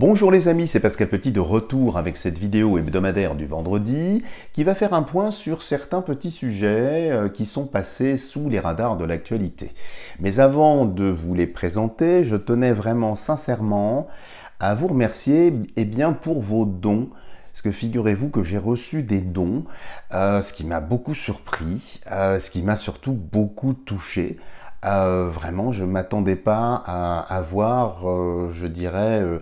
Bonjour les amis, c'est Pascal Petit de retour avec cette vidéo hebdomadaire du vendredi qui va faire un point sur certains petits sujets euh, qui sont passés sous les radars de l'actualité. Mais avant de vous les présenter, je tenais vraiment sincèrement à vous remercier et eh bien, pour vos dons. Parce que figurez-vous que j'ai reçu des dons, euh, ce qui m'a beaucoup surpris, euh, ce qui m'a surtout beaucoup touché. Euh, vraiment, je ne m'attendais pas à avoir, euh, je dirais, euh,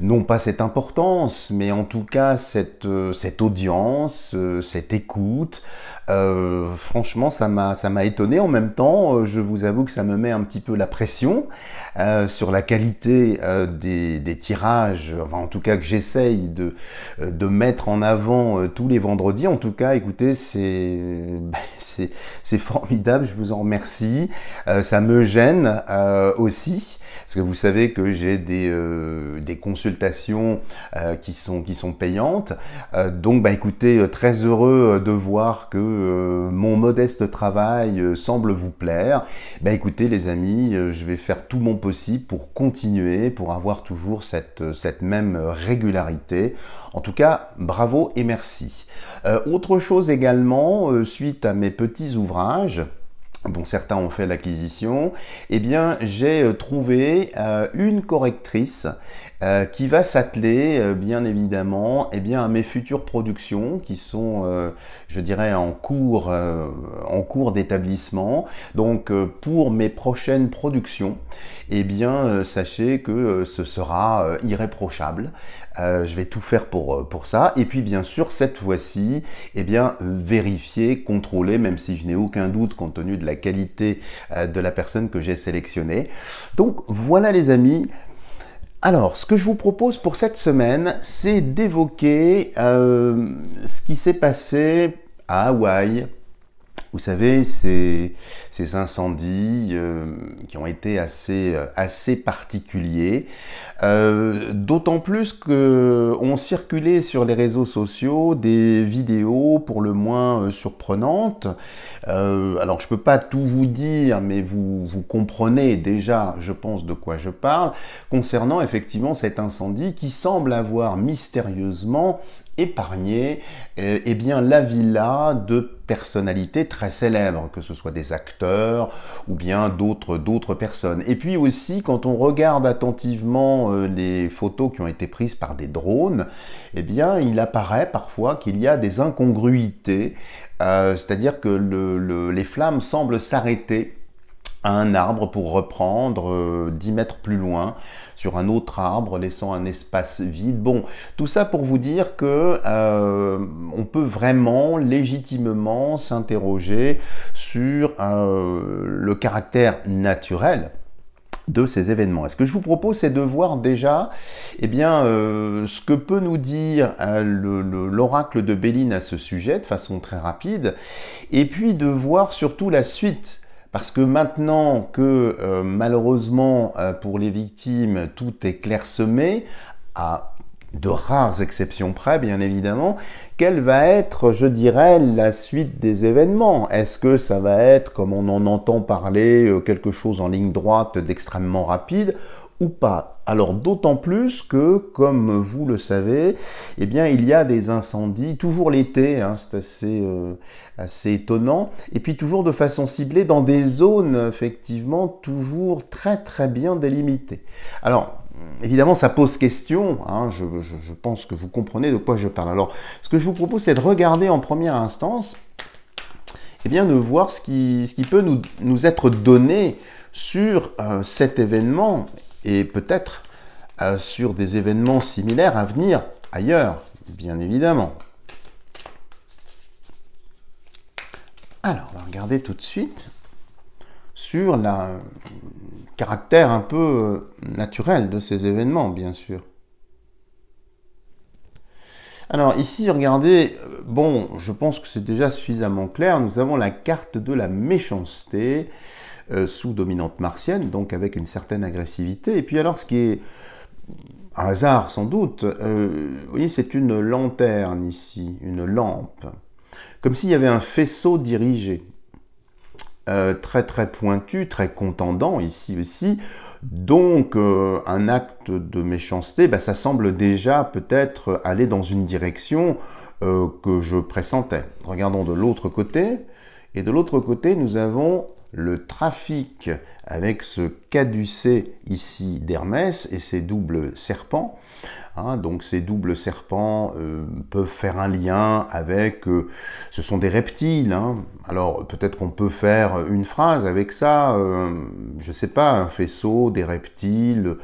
non pas cette importance, mais en tout cas cette, cette audience, cette écoute. franchement, ça m'a étonné. En même temps, je vous avoue que ça me met un petit peu la pression sur la qualité des, tirages, en tout cas que j'essaye de, de mettre en avant tous les vendredis. En tout cas, écoutez, c'est formidable, je vous en remercie. Euh, ça me gêne euh, aussi, parce que vous savez que j'ai des, euh, consultations qui, sont, qui sont payantes. donc, bah, écoutez, très heureux de voir que mon modeste travail semble vous plaire. Bah, écoutez, les amis, je vais faire tout mon possible pour continuer, pour avoir toujours cette même régularité. En tout cas, bravo et merci. autre chose également, suite à mes petits ouvrages, dont certains ont fait l'acquisition, eh bien j'ai euh, trouvé euh, une correctrice euh, qui va s'atteler bien évidemment eh bien, à mes futures productions qui sont, je dirais, en cours, en cours d'établissement. Donc pour mes prochaines productions, eh bien sachez que ce sera irréprochable. Euh, je vais tout faire euh, pour, ça. Et puis bien sûr, cette fois-ci, eh bien, vérifier, contrôler, même si je n'ai aucun doute compte tenu de la qualité euh, de la personne que j'ai sélectionnée. Donc voilà les amis, alors, ce que je vous propose pour cette semaine, c'est d'évoquer ce qui s'est passé à Hawaï vous savez, ces, ces incendies euh, qui ont été assez, euh, assez particuliers, euh, d'autant plus qu'ont circulé sur les réseaux sociaux des vidéos pour le moins surprenantes. alors, je ne peux pas tout vous dire, mais vous, vous comprenez déjà, je pense, de quoi je parle, concernant effectivement cet incendie qui semble avoir mystérieusement épargner euh, eh bien, la villa de personnalités très célèbres, que ce soit des acteurs ou bien d'autres d'autres personnes. Et puis aussi, quand on regarde attentivement euh, les photos qui ont été prises par des drones, eh bien, il apparaît parfois qu'il y a des incongruités, euh, c'est-à-dire que les flammes semblent s'arrêter un arbre pour reprendre euh, dix 10 mètres plus loin sur un autre arbre, laissant un espace vide. Bon, tout ça pour vous dire que euh, on peut vraiment légitimement s'interroger sur euh, le caractère naturel de ces événements. est ce que je vous propose, c'est de voir déjà eh bien, ce que peut nous dire l'oracle de Béline à ce sujet de façon très rapide, et puis de voir surtout la suite parce que maintenant que euh, malheureusement euh, pour les victimes tout est clairsemé, à de rares exceptions près, bien évidemment, quelle va être, je dirais, la suite des événements Est-ce que ça va être, comme on en entend parler, euh, quelque chose en ligne droite d'extrêmement rapide pas. Alors d'autant plus que, comme vous le savez, eh bien il y a des incendies toujours l'été, hein, c'est assez, euh, assez étonnant, et puis toujours de façon ciblée dans des zones effectivement toujours très très bien délimitées. Alors évidemment, ça pose question. Hein, je, pense que vous comprenez de quoi je parle. Alors, ce que je vous propose, c'est de regarder en première instance, et eh bien, de voir ce qui, ce qui peut nous, être donné sur euh, cet événement et peut-être euh, sur des événements similaires à venir ailleurs, bien évidemment. Alors, on va regarder tout de suite sur le euh, caractère un peu euh, naturel de ces événements, bien sûr. Alors ici, regardez, bon, je pense que c'est déjà suffisamment clair, nous avons la carte de la méchanceté euh, sous dominante martienne, donc avec une certaine agressivité. Et puis alors, ce qui est un hasard sans doute, euh, voyez, c'est une lanterne ici, une lampe, comme s'il y avait un faisceau dirigé, euh, très très pointu, très contendant ici aussi. Donc un acte de méchanceté, bah, ça semble déjà peut-être aller dans une direction que je pressentais. Regardons de l'autre côté. Et de l'autre côté, nous avons le trafic avec ce caducé ici d'Hermès et ses doubles serpents. Hein. donc ces doubles serpents euh, peuvent faire un lien avec... Euh, ce sont des reptiles. Hein. Alors peut-être qu'on peut faire une phrase avec ça. Euh, je ne sais pas, un faisceau, des reptiles.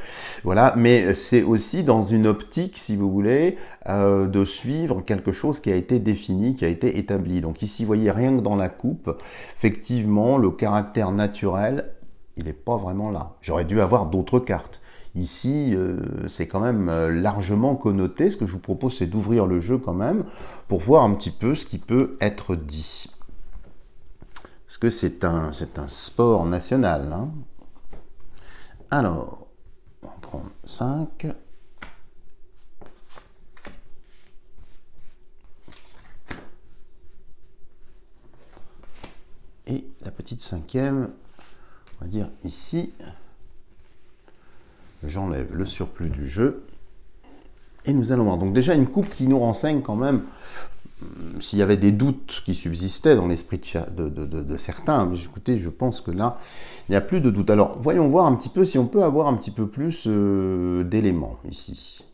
Voilà. Mais c'est aussi dans une optique, si vous voulez, de suivre quelque chose qui a été défini, qui a été établi. Donc ici, vous voyez, rien que dans la coupe, effectivement, le caractère naturel il n'est pas vraiment là. J'aurais dû avoir d'autres cartes. Ici, euh, c'est quand même euh, largement connoté. Ce que je vous propose, c'est d'ouvrir le jeu quand même pour voir un petit peu ce qui peut être dit. Parce que c'est un, un sport national. Hein. Alors, on prend 5. Et la petite cinquième, on va dire ici, j'enlève le surplus du jeu. Et nous allons voir. Donc déjà une coupe qui nous renseigne quand même hmm, s'il y avait des doutes qui subsistaient dans l'esprit de, de, de, certains, écoutez, je pense que là, il n'y a plus de doute. Alors, voyons voir un petit peu si on peut avoir un petit peu plus euh, d'éléments ici.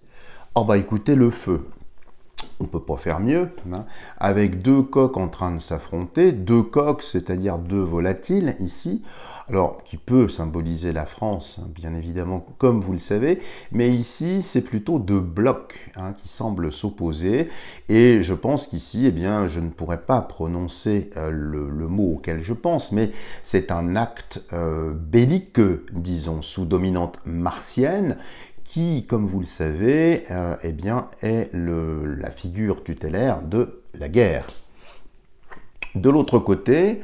Oh bah écoutez, le feu on peut pas faire mieux, hein. avec deux coqs en train de s'affronter, deux coqs, c'est-à-dire deux volatiles ici, alors qui peut symboliser la France, hein, bien évidemment, comme vous le savez, mais ici c'est plutôt deux blocs hein, qui semblent s'opposer, et je pense qu'ici, eh bien, je ne pourrais pas prononcer euh, le, mot auquel je pense, mais c'est un acte euh, belliqueux, disons, sous dominante martienne, qui, comme vous le savez, euh, eh bien, est le, la figure tutélaire de la guerre. De l'autre côté,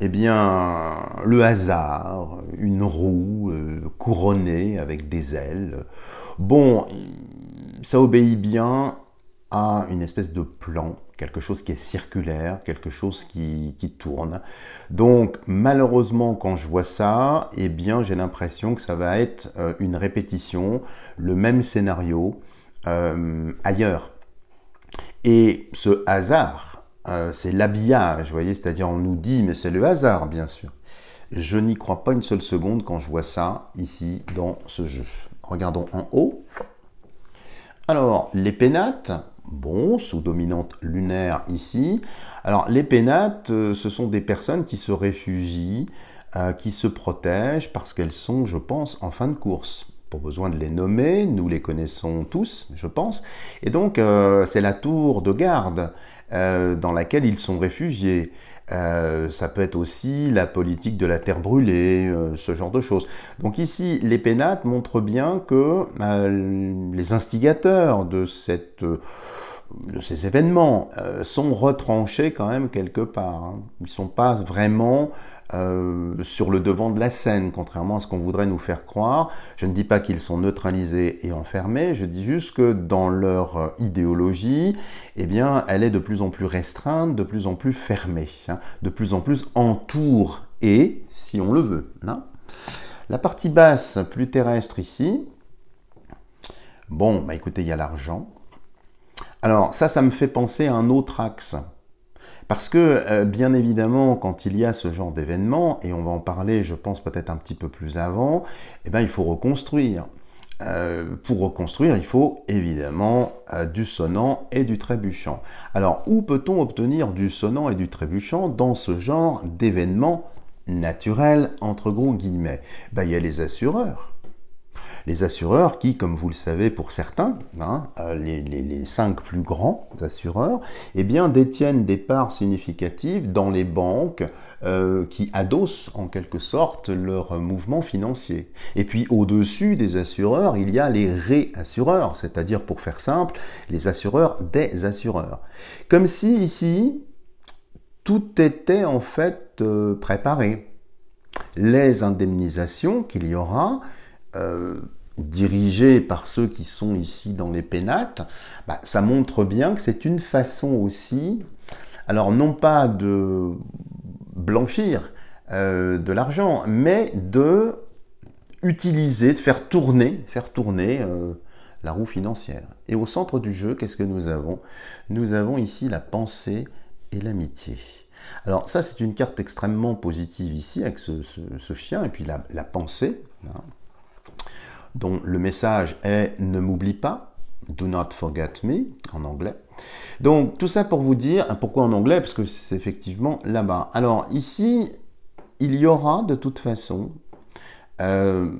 eh bien, le hasard, une roue euh, couronnée avec des ailes. Bon, ça obéit bien à une espèce de plan quelque chose qui est circulaire, quelque chose qui, tourne. Donc malheureusement quand je vois ça, eh bien j'ai l'impression que ça va être euh, une répétition, le même scénario euh, ailleurs. Et ce hasard, euh, c'est l'habillage, vous voyez, c'est-à-dire on nous dit mais c'est le hasard bien sûr. Je n'y crois pas une seule seconde quand je vois ça ici dans ce jeu. Regardons en haut. Alors, les pénates, bon, sous dominante lunaire ici. Alors les pénates, euh, ce sont des personnes qui se réfugient, euh, qui se protègent parce qu'elles sont, je pense, en fin de course. Pas besoin de les nommer, nous les connaissons tous, je pense. Et donc, euh, c'est la tour de garde dans laquelle ils sont réfugiés. Euh, ça peut être aussi la politique de la terre brûlée, euh, ce genre de choses. Donc ici, les pénates montrent bien que euh, les instigateurs de, cette, de ces événements sont retranchés quand même quelque part. Hein. Ils ne sont pas vraiment euh, sur le devant de la scène, contrairement à ce qu'on voudrait nous faire croire. Je ne dis pas qu'ils sont neutralisés et enfermés, je dis juste que dans leur euh, idéologie, eh bien, elle est de plus en plus restreinte, de plus en plus fermée, hein, de plus en plus entourée, et si on le veut. Hein. La partie basse, plus terrestre ici. Bon, bah écoutez, il y a l'argent. Alors ça, ça me fait penser à un autre axe parce que, euh, bien évidemment, quand il y a ce genre d'événement, et on va en parler, je pense, peut-être un petit peu plus avant, eh ben, il faut reconstruire. Euh, pour reconstruire, il faut évidemment euh, du sonnant et du trébuchant. Alors, où peut-on obtenir du sonnant et du trébuchant dans ce genre d'événement naturel, entre gros guillemets ben, Il y a les assureurs les assureurs qui, comme vous le savez pour certains, hein, euh, les, cinq plus grands assureurs, eh bien, détiennent des parts significatives dans les banques euh, qui adossent en quelque sorte leur mouvement financier. Et puis au-dessus des assureurs, il y a les réassureurs, c'est-à-dire pour faire simple, les assureurs des assureurs. Comme si ici, tout était en fait euh, préparé. Les indemnisations qu'il y aura, euh, dirigé par ceux qui sont ici dans les pénates, bah, ça montre bien que c'est une façon aussi, alors non pas de blanchir euh, de l'argent, mais de utiliser, de faire tourner, faire tourner euh, la roue financière. Et au centre du jeu, qu'est-ce que nous avons Nous avons ici la pensée et l'amitié. Alors ça, c'est une carte extrêmement positive ici avec ce, chien et puis la, pensée. Hein dont le message est Ne m'oublie pas, Do not forget me en anglais. Donc tout ça pour vous dire pourquoi en anglais, parce que c'est effectivement là-bas. Alors ici, il y aura de toute façon euh,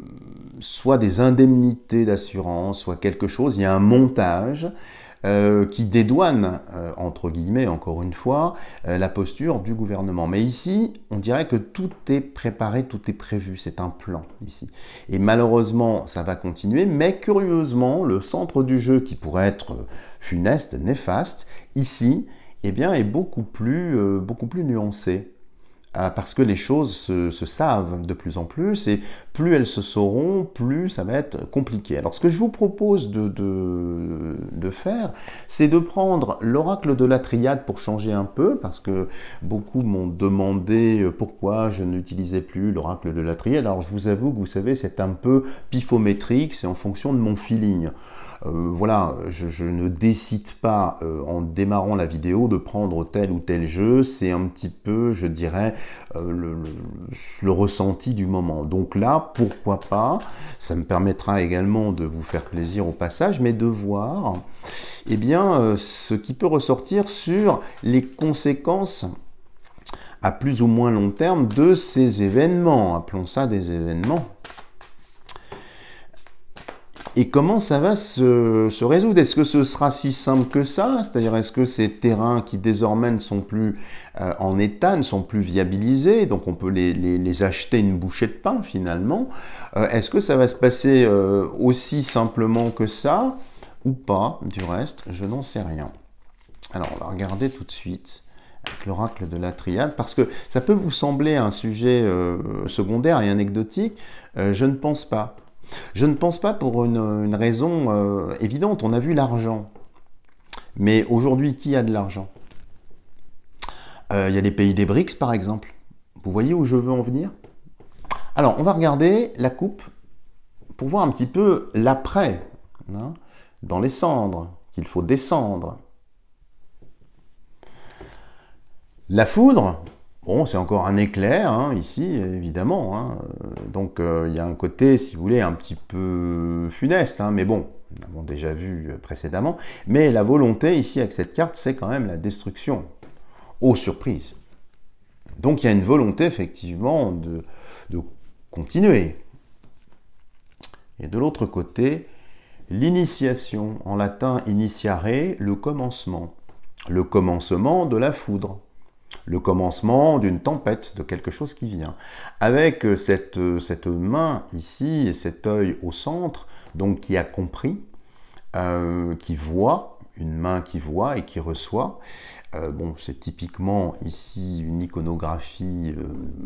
soit des indemnités d'assurance, soit quelque chose, il y a un montage euh, qui dédouane, euh, entre guillemets, encore une fois, euh, la posture du gouvernement. Mais ici, on dirait que tout est préparé, tout est prévu, c'est un plan ici. Et malheureusement, ça va continuer, mais curieusement, le centre du jeu qui pourrait être funeste, néfaste, ici, eh bien, est beaucoup plus, beaucoup plus nuancé. Ah, parce que les choses se, savent de plus en plus, et plus elles se sauront, plus ça va être compliqué. Alors ce que je vous propose de, de faire, c'est de prendre l'oracle de la triade pour changer un peu, parce que beaucoup m'ont demandé euh, pourquoi je n'utilisais plus l'oracle de la triade. Alors je vous avoue que vous savez, c'est un peu pifométrique, c'est en fonction de mon feeling. Euh, voilà, je, ne décide pas euh, en démarrant la vidéo de prendre tel ou tel jeu, c'est un petit peu, je dirais, euh, le, ressenti du moment. Donc là, pourquoi pas Ça me permettra également de vous faire plaisir au passage, mais de voir eh bien, ce qui peut ressortir sur les conséquences à plus ou moins long terme de ces événements, appelons ça des événements et comment ça va se, résoudre Est-ce que ce sera si simple que ça C'est-à-dire, est-ce que ces terrains qui désormais ne sont plus euh, en état, ne sont plus viabilisés, donc on peut les, acheter une bouchée de pain finalement euh, Est-ce que ça va se passer euh, aussi simplement que ça Ou pas, du reste, je n'en sais rien. Alors, on va regarder tout de suite avec l'oracle de la triade, parce que ça peut vous sembler un sujet secondaire et anecdotique, je ne pense pas. Je ne pense pas pour une, raison euh, évidente. On a vu l'argent. Mais aujourd'hui, qui a de l'argent euh, Il y a les pays des BRICS, par exemple. Vous voyez où je veux en venir Alors, on va regarder la coupe pour voir un petit peu l'après, hein, dans les cendres, qu'il faut descendre. La foudre, Bon, c'est encore un éclair, hein, ici, évidemment. Hein. Euh, donc, euh, il y a un côté, si vous voulez, un petit peu funeste, hein, mais bon, nous l'avons déjà vu euh, précédemment. Mais la volonté, ici, avec cette carte, c'est quand même la destruction. Oh, surprise Donc, il y a une volonté, effectivement, de, de continuer. Et de l'autre côté, l'initiation, en latin initiare, le commencement. Le commencement de la foudre le commencement d'une tempête, de quelque chose qui vient. Avec euh, euh, cette, main ici et cet œil au centre, donc qui a compris, euh, qui voit, une main qui voit et qui reçoit. bon, c'est typiquement ici une iconographie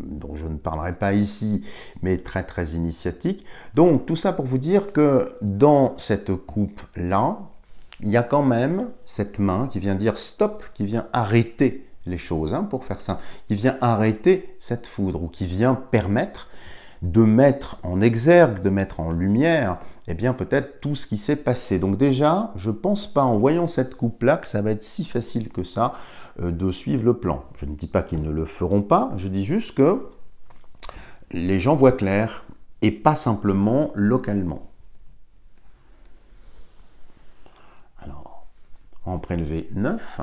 dont je ne parlerai pas ici, mais très très initiatique. Donc tout ça pour vous dire que dans cette coupe-là, il y a quand même cette main qui vient dire stop, qui vient arrêter les choses, hein, pour faire ça, qui vient arrêter cette foudre ou qui vient permettre de mettre en exergue, de mettre en lumière, eh bien peut-être tout ce qui s'est passé. Donc déjà, je pense pas en voyant cette coupe-là que ça va être si facile que ça euh, de suivre le plan. Je ne dis pas qu'ils ne le feront pas, je dis juste que les gens voient clair et pas simplement localement. Alors, en prélever 9.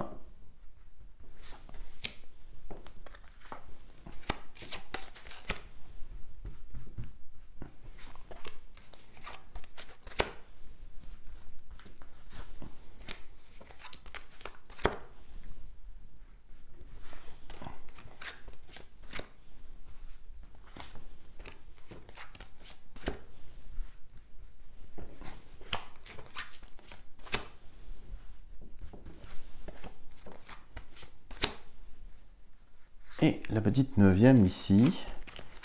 ici.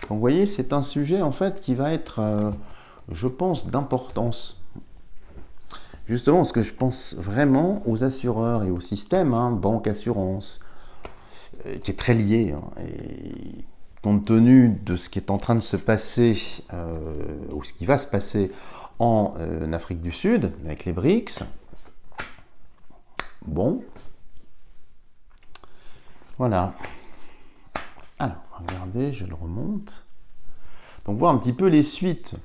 Donc vous voyez, c'est un sujet en fait qui va être, euh, je pense, d'importance. Justement, parce que je pense vraiment aux assureurs et au système, hein, banque-assurance, euh, qui est très lié. Hein, et compte tenu de ce qui est en train de se passer, euh, ou ce qui va se passer en Afrique du Sud, avec les BRICS, bon, voilà. Alors regardez, je le remonte. Donc voir un petit peu les suites.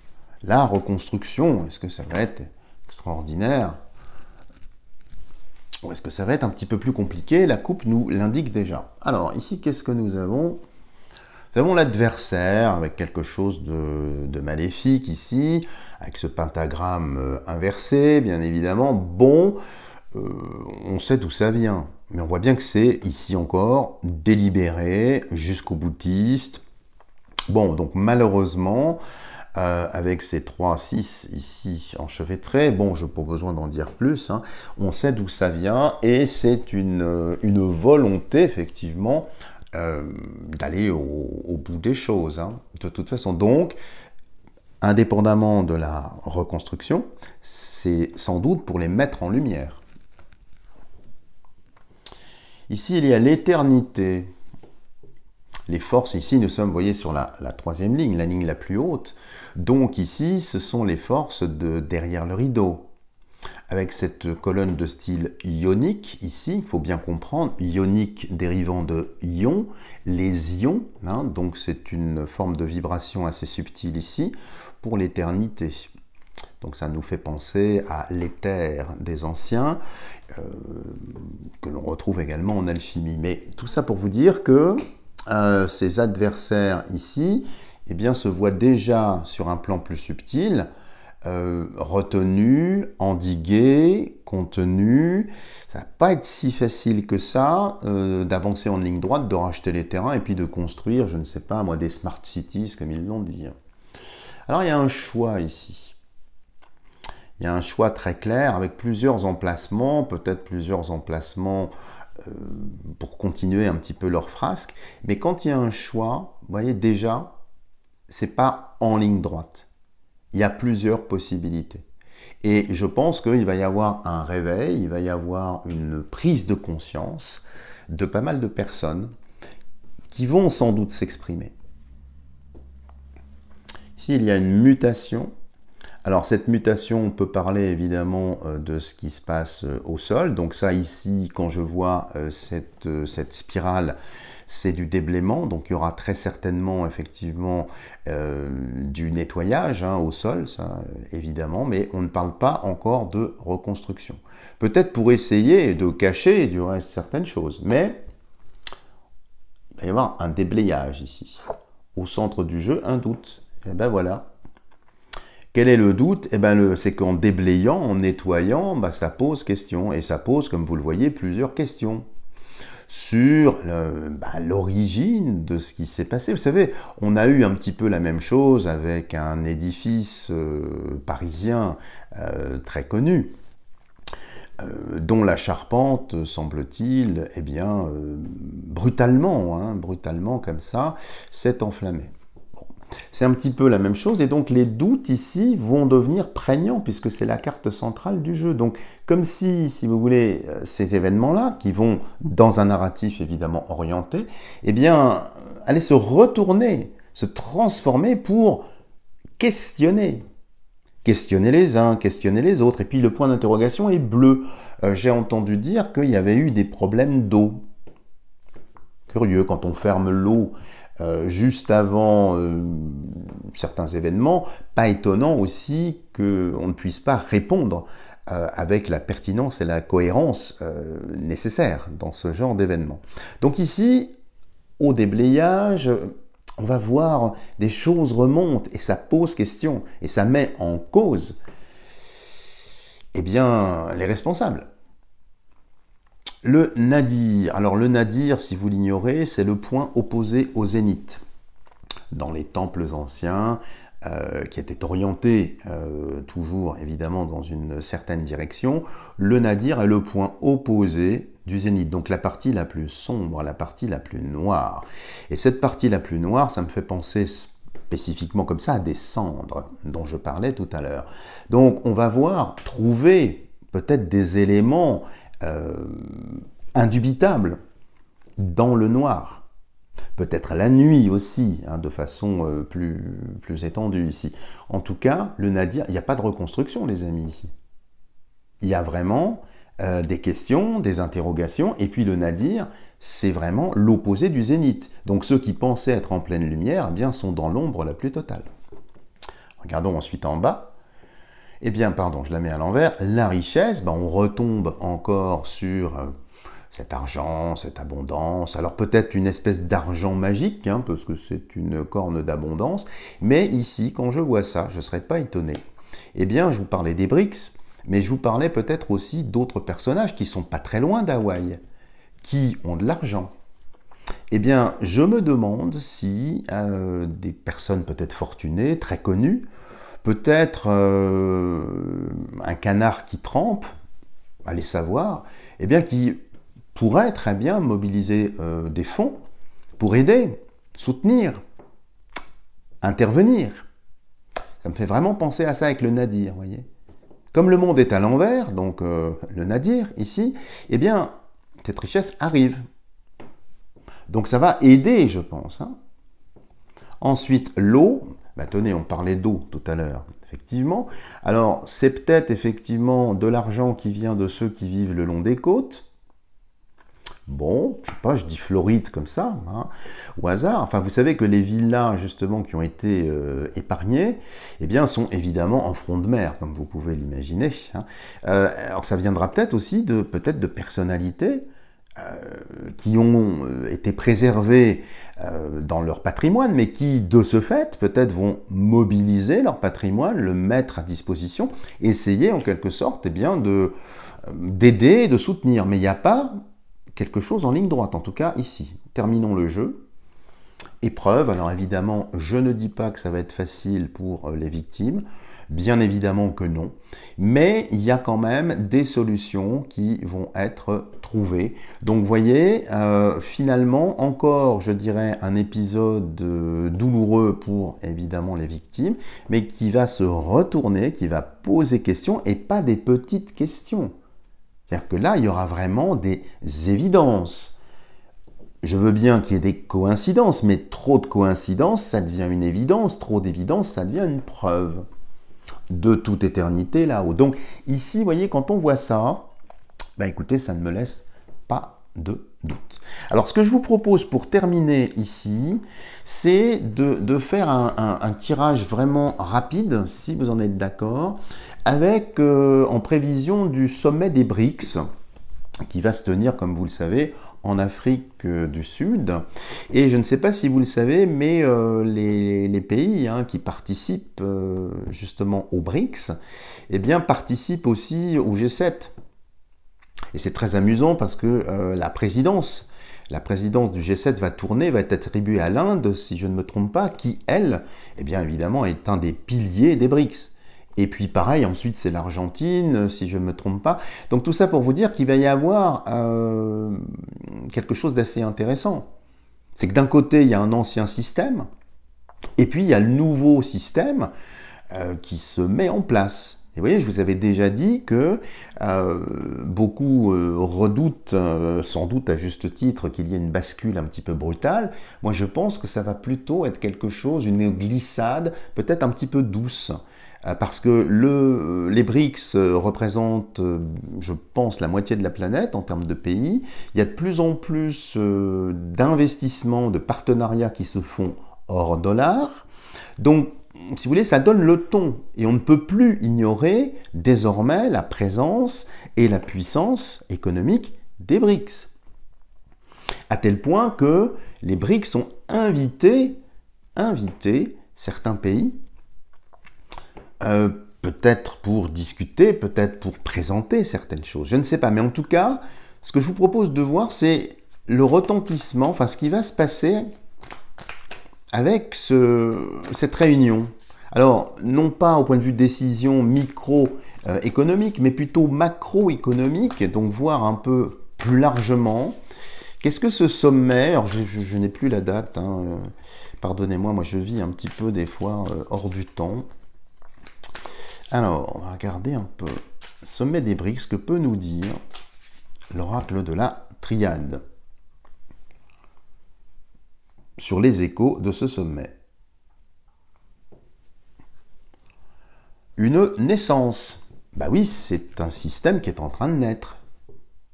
La reconstruction, est-ce que ça va être extraordinaire Ou est-ce que ça va être un petit peu plus compliqué La coupe nous l'indique déjà. Alors ici, qu'est-ce que nous avons Nous avons l'adversaire avec quelque chose de, maléfique ici, avec ce pentagramme euh, inversé, bien évidemment. Bon, euh, on sait d'où ça vient. Mais on voit bien que c'est ici encore délibéré jusqu'au boutiste. Bon, donc malheureusement, euh, avec ces 3, 6 ici enchevêtrés, bon, je n'ai pas besoin d'en dire plus, hein. on sait d'où ça vient et c'est une, euh, une, volonté effectivement euh, d'aller au, bout des choses, hein. de toute façon. Donc, indépendamment de la reconstruction, c'est sans doute pour les mettre en lumière. Ici, il y a l'éternité. Les forces ici, nous sommes, vous voyez, sur la, troisième ligne, la ligne la plus haute. Donc ici, ce sont les forces de derrière le rideau. Avec cette colonne de style ionique, ici, il faut bien comprendre, ionique dérivant de ion, les ions, hein, donc c'est une forme de vibration assez subtile ici, pour l'éternité. Donc ça nous fait penser à l'éther des anciens. Euh, que l'on retrouve également en alchimie. Mais tout ça pour vous dire que euh, ces adversaires ici, eh bien, se voient déjà sur un plan plus subtil, euh, retenus, endigués, contenus. Ça va pas être si facile que ça d'avancer en ligne droite, de racheter les terrains et puis de construire, je ne sais pas, moi, des smart cities comme ils l'ont dit. Alors il y a un choix ici. Il y a un choix très clair avec plusieurs emplacements, peut-être plusieurs emplacements euh, pour continuer un petit peu leur frasque. Mais quand il y a un choix, vous voyez déjà, c'est pas en ligne droite. Il y a plusieurs possibilités. Et je pense qu'il va y avoir un réveil, il va y avoir une prise de conscience de pas mal de personnes qui vont sans doute s'exprimer. S'il y a une mutation, alors cette mutation, on peut parler évidemment euh, de ce qui se passe euh, au sol. Donc ça ici, quand je vois euh, cette, spirale, c'est du déblaiement, donc il y aura très certainement effectivement du nettoyage hein, au sol, ça évidemment, mais on ne parle pas encore de reconstruction. Peut-être pour essayer de cacher du reste certaines choses, mais il va y avoir un déblayage ici. Au centre du jeu, un doute. Et eh ben voilà, quel est le doute eh ben, C'est qu'en déblayant, en nettoyant, bah, ça pose question. Et ça pose, comme vous le voyez, plusieurs questions sur euh, bah, l'origine de ce qui s'est passé. Vous savez, on a eu un petit peu la même chose avec un édifice euh, parisien euh, très connu, dont la charpente, semble-t-il, eh bien, brutalement, hein, brutalement comme ça, s'est enflammée. C'est un petit peu la même chose, et donc les doutes ici vont devenir prégnants, puisque c'est la carte centrale du jeu. Donc comme si, si vous voulez, euh, ces événements-là, qui vont dans un narratif évidemment orienté, eh bien, allaient se retourner, se transformer pour questionner. Questionner les uns, questionner les autres, et puis le point d'interrogation est bleu. Euh, j'ai entendu dire qu'il y avait eu des problèmes d'eau. Curieux, quand on ferme l'eau euh, juste avant euh, certains événements, pas étonnant aussi qu'on ne puisse pas répondre euh, avec la pertinence et la cohérence nécessaires dans ce genre d'événement. Donc ici, au déblayage, on va voir des choses remontent et ça pose question et ça met en cause eh bien, les responsables. Le nadir. Alors le nadir, si vous l'ignorez, c'est le point opposé au zénith. Dans les temples anciens, euh, qui étaient orientés euh, toujours évidemment dans une certaine direction, le nadir est le point opposé du zénith, donc la partie la plus sombre, la partie la plus noire. Et cette partie la plus noire, ça me fait penser spécifiquement comme ça à des cendres dont je parlais tout à l'heure. Donc on va voir, trouver peut-être des éléments euh, indubitable dans le noir. Peut-être la nuit aussi, hein, de façon euh, plus, plus étendue ici. En tout cas, le nadir, il n'y a pas de reconstruction, les amis, ici. Il y a vraiment euh, des questions, des interrogations, et puis le nadir, c'est vraiment l'opposé du zénith. Donc ceux qui pensaient être en pleine lumière, eh bien, sont dans l'ombre la plus totale. Regardons ensuite en bas eh bien, pardon, je la mets à l'envers, la richesse, ben, on retombe encore sur euh, cet argent, cette abondance, alors peut-être une espèce d'argent magique, hein, parce que c'est une corne d'abondance, mais ici, quand je vois ça, je ne serais pas étonné. Eh bien, je vous parlais des BRICS, mais je vous parlais peut-être aussi d'autres personnages qui sont pas très loin d'Hawaï, qui ont de l'argent. Eh bien, je me demande si euh, des personnes peut-être fortunées, très connues, peut-être euh, un canard qui trempe, allez savoir, eh bien qui pourrait très bien mobiliser euh, des fonds pour aider, soutenir, intervenir. Ça me fait vraiment penser à ça avec le nadir, voyez. Comme le monde est à l'envers, donc euh, le nadir ici, eh bien cette richesse arrive. Donc ça va aider, je pense. Hein. Ensuite, l'eau, bah tenez, on parlait d'eau tout à l'heure, effectivement. Alors, c'est peut-être effectivement de l'argent qui vient de ceux qui vivent le long des côtes. Bon, je sais pas, je dis Floride comme ça, hein, au hasard. Enfin, vous savez que les villas, justement, qui ont été euh, épargnées, eh bien, sont évidemment en front de mer, comme vous pouvez l'imaginer. Hein. Euh, alors, ça viendra peut-être aussi de, peut-être de personnalités euh, qui ont euh, été préservés euh, dans leur patrimoine, mais qui, de ce fait, peut-être vont mobiliser leur patrimoine, le mettre à disposition, essayer en quelque sorte eh bien, de, d'aider, de soutenir. Mais il n'y a pas quelque chose en ligne droite, en tout cas ici. Terminons le jeu. Épreuve, alors évidemment, je ne dis pas que ça va être facile pour les victimes. Bien évidemment que non, mais il y a quand même des solutions qui vont être trouvées. Donc vous voyez, euh, finalement, encore, je dirais, un épisode euh, douloureux pour évidemment les victimes, mais qui va se retourner, qui va poser question, et pas des petites questions. C'est-à-dire que là, il y aura vraiment des évidences. Je veux bien qu'il y ait des coïncidences, mais trop de coïncidences, ça devient une évidence, trop d'évidence, ça devient une preuve de toute éternité là-haut. Donc ici, vous voyez, quand on voit ça, ben écoutez, ça ne me laisse pas de doute. Alors ce que je vous propose pour terminer ici, c'est de, faire un, tirage vraiment rapide, si vous en êtes d'accord, avec euh, en prévision du sommet des BRICS, qui va se tenir, comme vous le savez, en Afrique euh, du Sud. Et je ne sais pas si vous le savez, mais euh, les, pays hein, qui participent euh, justement au BRICS, eh bien, participent aussi au G7. Et c'est très amusant parce que la présidence, la présidence du G7 va tourner, va être attribuée à l'Inde, si je ne me trompe pas, qui, elle, eh bien évidemment, est un des piliers des BRICS. Et puis pareil, ensuite c'est l'Argentine, euh, si je ne me trompe pas. Donc tout ça pour vous dire qu'il va y avoir euh, quelque chose d'assez intéressant. C'est que d'un côté, il y a un ancien système, et puis il y a le nouveau système euh, qui se met en place. Et vous voyez, je vous avais déjà dit que beaucoup redoutent, sans doute à juste titre, qu'il y ait une bascule un petit peu brutale. Moi, je pense que ça va plutôt être quelque chose, une glissade peut-être un petit peu douce. Euh, parce que euh, les BRICS euh, représentent, je pense, la moitié de la planète en termes de pays. Il y a de plus en plus d'investissements, de partenariats qui se font hors dollar. Donc, si vous voulez, ça donne le ton. Et on ne peut plus ignorer désormais la présence et la puissance économique des BRICS. À tel point que les BRICS ont invité, invité certains pays euh, peut-être pour discuter, peut-être pour présenter certaines choses, je ne sais pas. Mais en tout cas, ce que je vous propose de voir, c'est le retentissement, enfin ce qui va se passer avec cette réunion. Alors, non pas au point de vue de décision micro-économique, mais plutôt macroéconomique, donc voir un peu plus largement. Qu'est-ce que ce sommet, alors je, n'ai plus la date, hein, euh, pardonnez-moi, moi je vis un petit peu des fois euh, hors du temps, alors, on va regarder un peu, sommet des briques, ce que peut nous dire l'oracle de la triade sur les échos de ce sommet. Une naissance. Bah oui, c'est un système qui est en train de naître.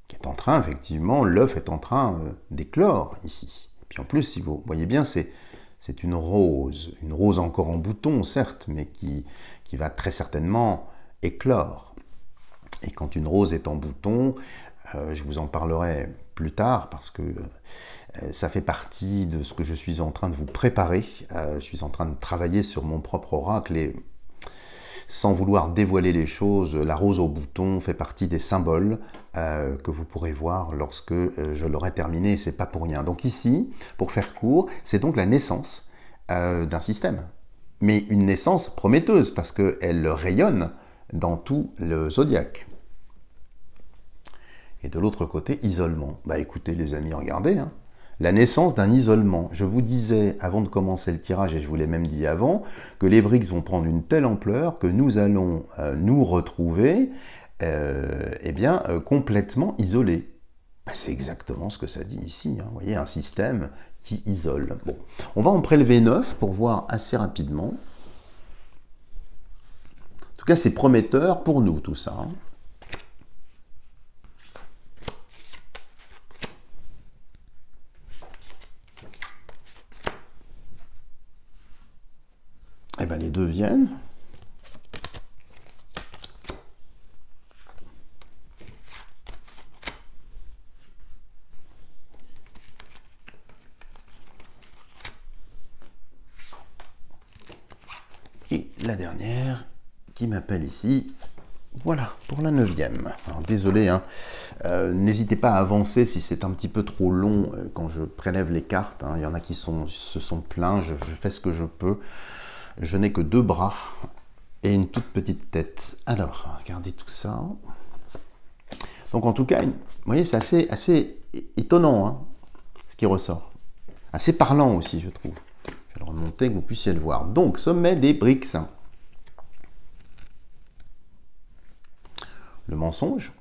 Qui est en train, effectivement, l'œuf est en train euh, d'éclore ici. Et puis en plus, si vous voyez bien, c'est une rose. Une rose encore en bouton, certes, mais qui, va très certainement éclore. Et quand une rose est en bouton, euh, je vous en parlerai plus tard parce que euh, ça fait partie de ce que je suis en train de vous préparer. Euh, je suis en train de travailler sur mon propre oracle et sans vouloir dévoiler les choses, la rose au bouton fait partie des symboles que vous pourrez voir lorsque je l'aurai terminé, c'est pas pour rien. Donc ici, pour faire court, c'est donc la naissance d'un système, mais une naissance prometteuse parce qu'elle rayonne dans tout le zodiaque. Et de l'autre côté, isolement. Bah écoutez les amis, regardez. Hein. La naissance d'un isolement. Je vous disais avant de commencer le tirage, et je vous l'ai même dit avant, que les briques vont prendre une telle ampleur que nous allons euh, nous retrouver euh, eh bien, euh, complètement isolés. Bah, c'est exactement ce que ça dit ici. Hein. Vous voyez, un système qui isole. Bon. On va en prélever 9 pour voir assez rapidement. En tout cas, c'est prometteur pour nous tout ça. Et hein. Eh bien, les deux viennent. la dernière qui m'appelle ici. Voilà, pour la neuvième. désolé, hein. euh, n'hésitez pas à avancer si c'est un petit peu trop long euh, quand je prélève les cartes. Hein. Il y en a qui sont, se sont pleins je, fais ce que je peux. Je n'ai que deux bras et une toute petite tête. Alors, regardez tout ça. Donc en tout cas, vous voyez, c'est assez, assez étonnant hein, ce qui ressort. Assez parlant aussi, je trouve remonter, que vous puissiez le voir. Donc, sommet des briques. Le mensonge.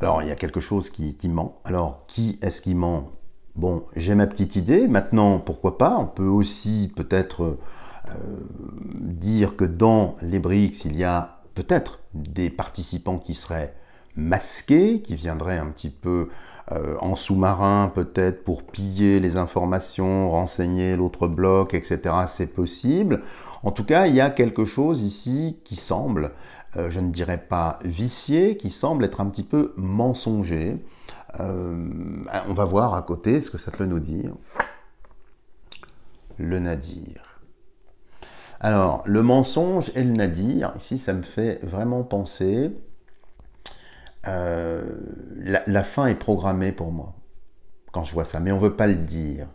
Alors, il y a quelque chose qui, ment. Alors, qui est-ce qui ment Bon, j'ai ma petite idée. Maintenant, pourquoi pas On peut aussi peut-être euh, dire que dans les briques, il y a peut-être des participants qui seraient masqué, qui viendrait un petit peu euh, en sous-marin peut-être pour piller les informations, renseigner l'autre bloc, etc. C'est possible. En tout cas, il y a quelque chose ici qui semble, euh, je ne dirais pas vicié, qui semble être un petit peu mensonger. Euh, on va voir à côté ce que ça peut nous dire. Le nadir. Alors, le mensonge et le nadir, ici, ça me fait vraiment penser euh, la, fin est programmée pour moi quand je vois ça, mais on ne veut pas le dire.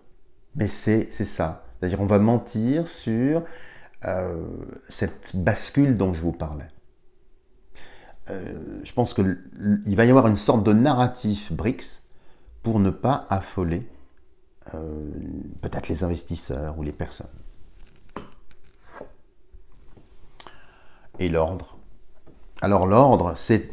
Mais c'est ça. C'est-à-dire on va mentir sur euh, cette bascule dont je vous parlais. Euh, je pense qu'il va y avoir une sorte de narratif BRICS pour ne pas affoler peut-être les investisseurs ou les personnes. Et l'ordre. Alors l'ordre, c'est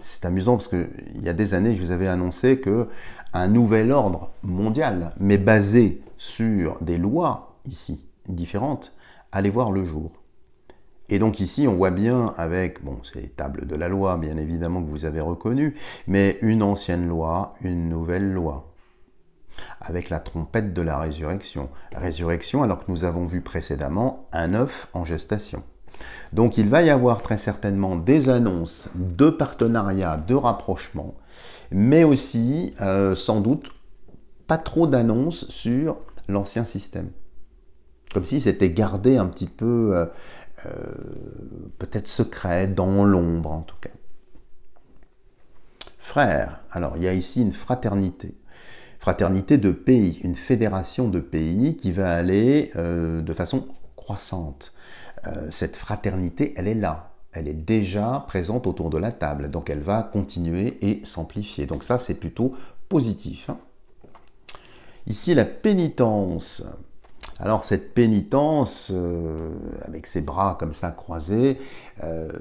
c'est amusant parce qu'il y a des années, je vous avais annoncé qu'un nouvel ordre mondial, mais basé sur des lois ici différentes, allait voir le jour. Et donc ici, on voit bien avec, bon, c'est les tables de la loi, bien évidemment, que vous avez reconnu, mais une ancienne loi, une nouvelle loi. Avec la trompette de la résurrection. résurrection, alors que nous avons vu précédemment un œuf en gestation. Donc il va y avoir très certainement des annonces de partenariats, de rapprochements, mais aussi euh, sans doute pas trop d'annonces sur l'ancien système. Comme si c'était gardé un petit peu euh, euh, peut-être secret, dans l'ombre en tout cas. Frères, alors il y a ici une fraternité fraternité de pays, une fédération de pays qui va aller de façon croissante. Euh, cette fraternité, elle est là, elle est déjà présente autour de la table, donc elle va continuer et s'amplifier. Donc ça, c'est plutôt positif. Hein. Ici, la pénitence. Alors cette pénitence, euh, avec ses bras comme ça croisés, euh,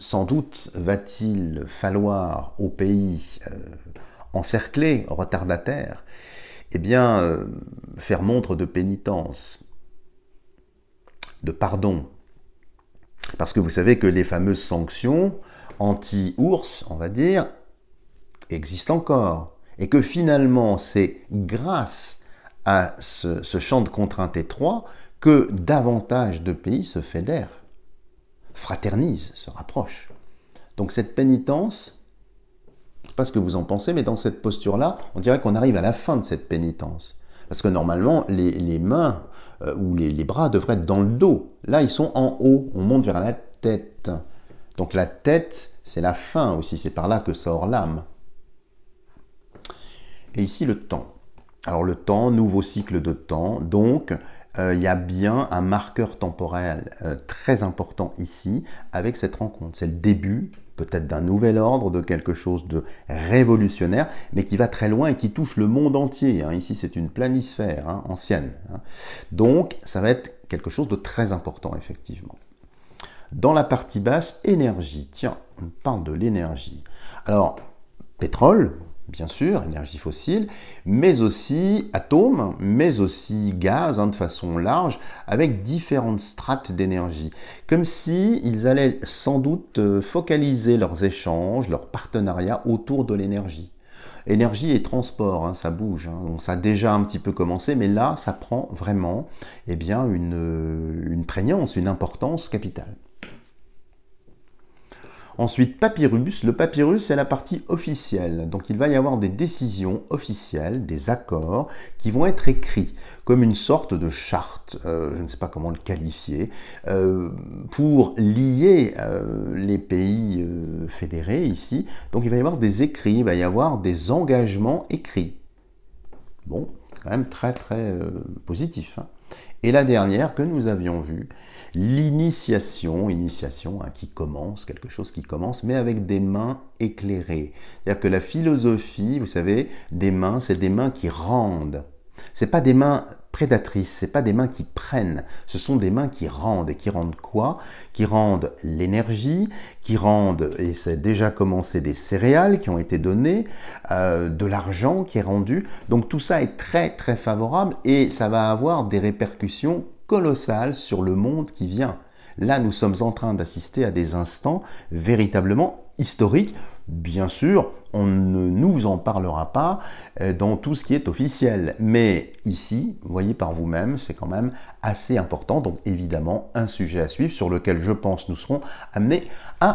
sans doute va-t-il falloir au pays encerclé, retardataire, eh bien faire montre de pénitence, de pardon, parce que vous savez que les fameuses sanctions anti-ours, on va dire, existent encore. Et que finalement, c'est grâce à ce, champ de contraintes étroit que davantage de pays se fédèrent, fraternisent, se rapprochent. Donc cette pénitence, je ne sais pas ce que vous en pensez, mais dans cette posture-là, on dirait qu'on arrive à la fin de cette pénitence. Parce que normalement, les mains euh, où les, les, bras devraient être dans le dos. Là, ils sont en haut, on monte vers la tête. Donc la tête, c'est la fin aussi, c'est par là que sort l'âme. Et ici, le temps. Alors le temps, nouveau cycle de temps, donc euh, il y a bien un marqueur temporel euh, très important ici avec cette rencontre. C'est le début peut-être d'un nouvel ordre, de quelque chose de révolutionnaire, mais qui va très loin et qui touche le monde entier. Hein. Ici, c'est une planisphère hein, ancienne. Hein. Donc, ça va être quelque chose de très important, effectivement. Dans la partie basse, énergie. Tiens, on parle de l'énergie. Alors, pétrole, bien sûr, énergie fossile, mais aussi atomes, mais aussi gaz hein, de façon large, avec différentes strates d'énergie. Comme si allaient sans doute euh, focaliser leurs échanges, leurs partenariats autour de l'énergie. Énergie et transport, hein, ça bouge. Hein. ça a déjà un petit peu commencé, mais là, ça prend vraiment eh bien, euh, une prégnance, une importance capitale. Ensuite, papyrus. Le papyrus, c'est la partie officielle. Donc, il va y avoir des décisions officielles, des accords qui vont être écrits comme une sorte de charte, euh, je ne sais pas comment le qualifier, euh, pour lier euh, les pays fédérés ici. Donc, il va y avoir des écrits, il va y avoir des engagements écrits. Bon, quand même très très positif. Hein. Et la dernière que nous avions vue, l'initiation, initiation à hein, qui commence, quelque chose qui commence, mais avec des mains éclairées. C'est-à-dire que la philosophie, vous savez, des mains, c'est des mains qui rendent. Ce pas des mains prédatrices, ce pas des mains qui prennent, ce sont des mains qui rendent. Et qui rendent quoi Qui rendent l'énergie, qui rendent, et c'est déjà commencé, des céréales qui ont été données, euh, de l'argent qui est rendu. Donc tout ça est très très favorable et ça va avoir des répercussions colossales sur le monde qui vient. Là, nous sommes en train d'assister à des instants véritablement historiques. Bien sûr, on ne nous en parlera pas euh, dans tout ce qui est officiel. Mais ici, vous voyez par vous-même, c'est quand même assez important. Donc évidemment, un sujet à suivre sur lequel je pense nous serons amenés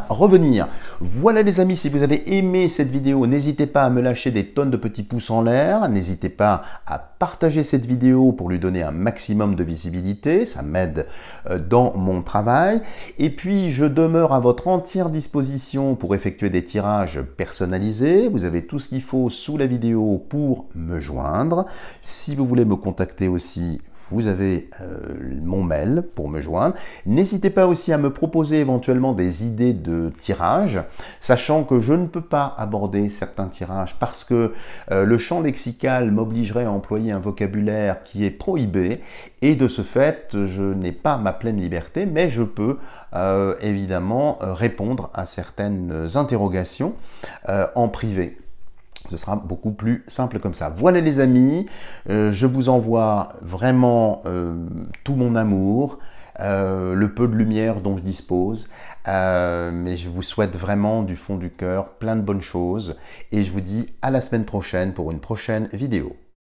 revenir. Voilà les amis, si vous avez aimé cette vidéo, n'hésitez pas à me lâcher des tonnes de petits pouces en l'air, n'hésitez pas à partager cette vidéo pour lui donner un maximum de visibilité, ça m'aide euh, dans mon travail. Et puis je demeure à votre entière disposition pour effectuer des tirages personnalisés, vous avez tout ce qu'il faut sous la vidéo pour me joindre. Si vous voulez me contacter aussi, vous avez euh, mon mail pour me joindre. N'hésitez pas aussi à me proposer éventuellement des idées de tirage, sachant que je ne peux pas aborder certains tirages parce que euh, le champ lexical m'obligerait à employer un vocabulaire qui est prohibé et de ce fait, je n'ai pas ma pleine liberté, mais je peux euh, évidemment répondre à certaines interrogations en privé. Ce sera beaucoup plus simple comme ça. Voilà les amis, euh, je vous envoie vraiment euh, tout mon amour, euh, le peu de lumière dont je dispose. mais je vous souhaite vraiment du fond du cœur plein de bonnes choses. Et je vous dis à la semaine prochaine pour une prochaine vidéo.